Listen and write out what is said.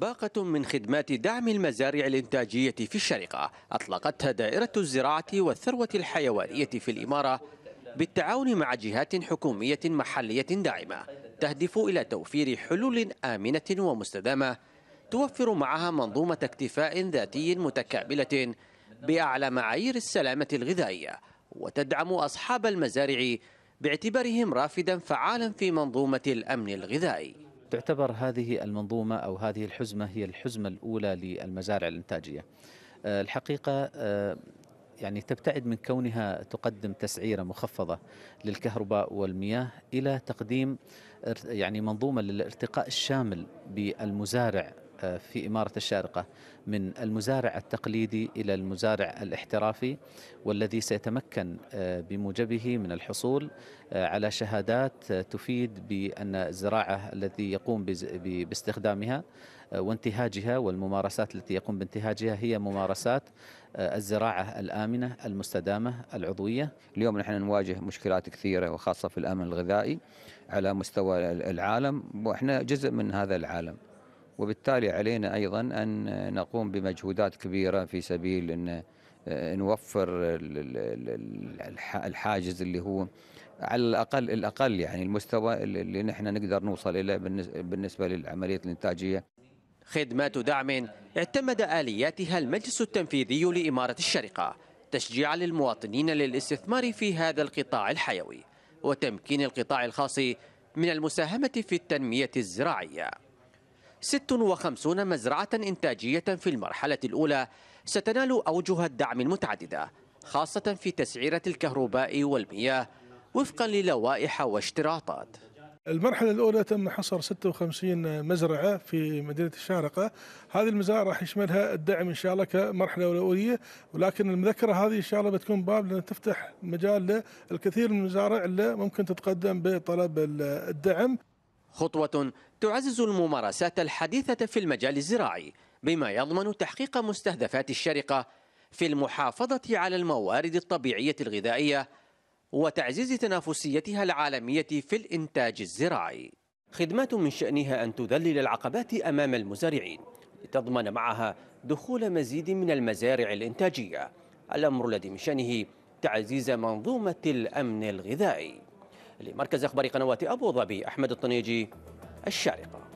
باقة من خدمات دعم المزارع الإنتاجية في الشرقة أطلقتها دائرة الزراعة والثروة الحيوانية في الإمارة بالتعاون مع جهات حكومية محلية داعمة تهدف إلى توفير حلول آمنة ومستدامة توفر معها منظومة اكتفاء ذاتي متكاملة بأعلى معايير السلامة الغذائية وتدعم أصحاب المزارع باعتبارهم رافدا فعالا في منظومة الأمن الغذائي تعتبر هذه المنظومة أو هذه الحزمة هي الحزمة الأولى للمزارع الإنتاجية آه، الحقيقة آه، يعني تبتعد من كونها تقدم تسعيره مخفضه للكهرباء والمياه الى تقديم يعني منظومه للارتقاء الشامل بالمزارع آه، في إمارة الشارقة من المزارع التقليدي إلى المزارع الاحترافي والذي سيتمكن آه، بموجبه من الحصول آه، على شهادات تفيد بأن الزراعة الذي يقوم باستخدامها وانتهاجها والممارسات التي يقوم بانتهاجها هي ممارسات الزراعة الآمنة المستدامة العضوية اليوم نحن نواجه مشكلات كثيرة وخاصة في الأمن الغذائي على مستوى العالم وإحنا جزء من هذا العالم وبالتالي علينا أيضا أن نقوم بمجهودات كبيرة في سبيل أن آه، نوفر الحاجز اللي هو على الاقل الاقل يعني المستوى اللي نحن نقدر نوصل اليه بالنسبه للعمليه الانتاجيه. خدمات دعم اعتمد الياتها المجلس التنفيذي لاماره الشرقه تشجيعا للمواطنين للاستثمار في هذا القطاع الحيوي وتمكين القطاع الخاص من المساهمه في التنميه الزراعيه. 56 مزرعة إنتاجية في المرحلة الأولى ستنال أوجه الدعم المتعددة خاصة في تسعيرة الكهرباء والمياه وفقا للوائح واشتراطات المرحلة الأولى تم حصر 56 مزرعة في مدينة الشارقة هذه المزارع راح يشملها الدعم إن شاء الله كمرحلة أولية ولكن المذكرة هذه إن شاء الله بتكون باب لأن تفتح مجال للكثير من المزارع اللي ممكن تتقدم بطلب الدعم خطوة تعزز الممارسات الحديثة في المجال الزراعي بما يضمن تحقيق مستهدفات الشركة في المحافظة على الموارد الطبيعية الغذائية وتعزيز تنافسيتها العالمية في الإنتاج الزراعي. خدمات من شأنها أن تذلل العقبات أمام المزارعين لتضمن معها دخول مزيد من المزارع الإنتاجية الأمر الذي من شأنه تعزيز منظومة الأمن الغذائي لمركز أخبار قنوات أبو ظبي أحمد الطنيجي الشارقة